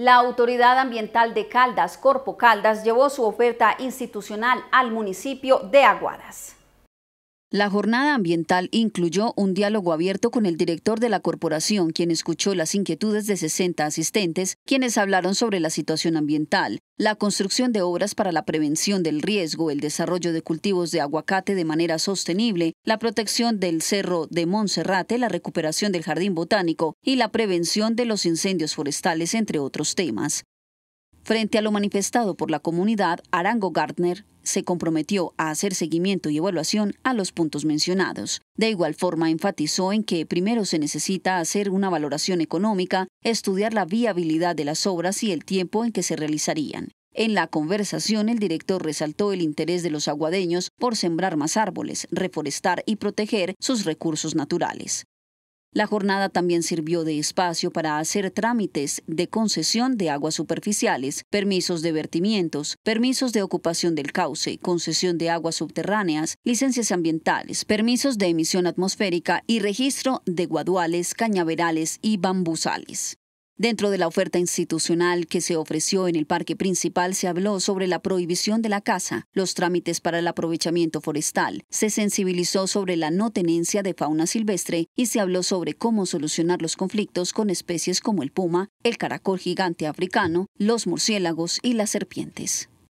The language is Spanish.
La Autoridad Ambiental de Caldas, Corpo Caldas, llevó su oferta institucional al municipio de Aguadas. La jornada ambiental incluyó un diálogo abierto con el director de la corporación, quien escuchó las inquietudes de 60 asistentes, quienes hablaron sobre la situación ambiental, la construcción de obras para la prevención del riesgo, el desarrollo de cultivos de aguacate de manera sostenible, la protección del cerro de Monserrate, la recuperación del jardín botánico y la prevención de los incendios forestales, entre otros temas. Frente a lo manifestado por la comunidad, Arango Gardner se comprometió a hacer seguimiento y evaluación a los puntos mencionados. De igual forma, enfatizó en que primero se necesita hacer una valoración económica, estudiar la viabilidad de las obras y el tiempo en que se realizarían. En la conversación, el director resaltó el interés de los aguadeños por sembrar más árboles, reforestar y proteger sus recursos naturales. La jornada también sirvió de espacio para hacer trámites de concesión de aguas superficiales, permisos de vertimientos, permisos de ocupación del cauce, concesión de aguas subterráneas, licencias ambientales, permisos de emisión atmosférica y registro de guaduales, cañaverales y bambusales. Dentro de la oferta institucional que se ofreció en el parque principal se habló sobre la prohibición de la caza, los trámites para el aprovechamiento forestal, se sensibilizó sobre la no tenencia de fauna silvestre y se habló sobre cómo solucionar los conflictos con especies como el puma, el caracol gigante africano, los murciélagos y las serpientes.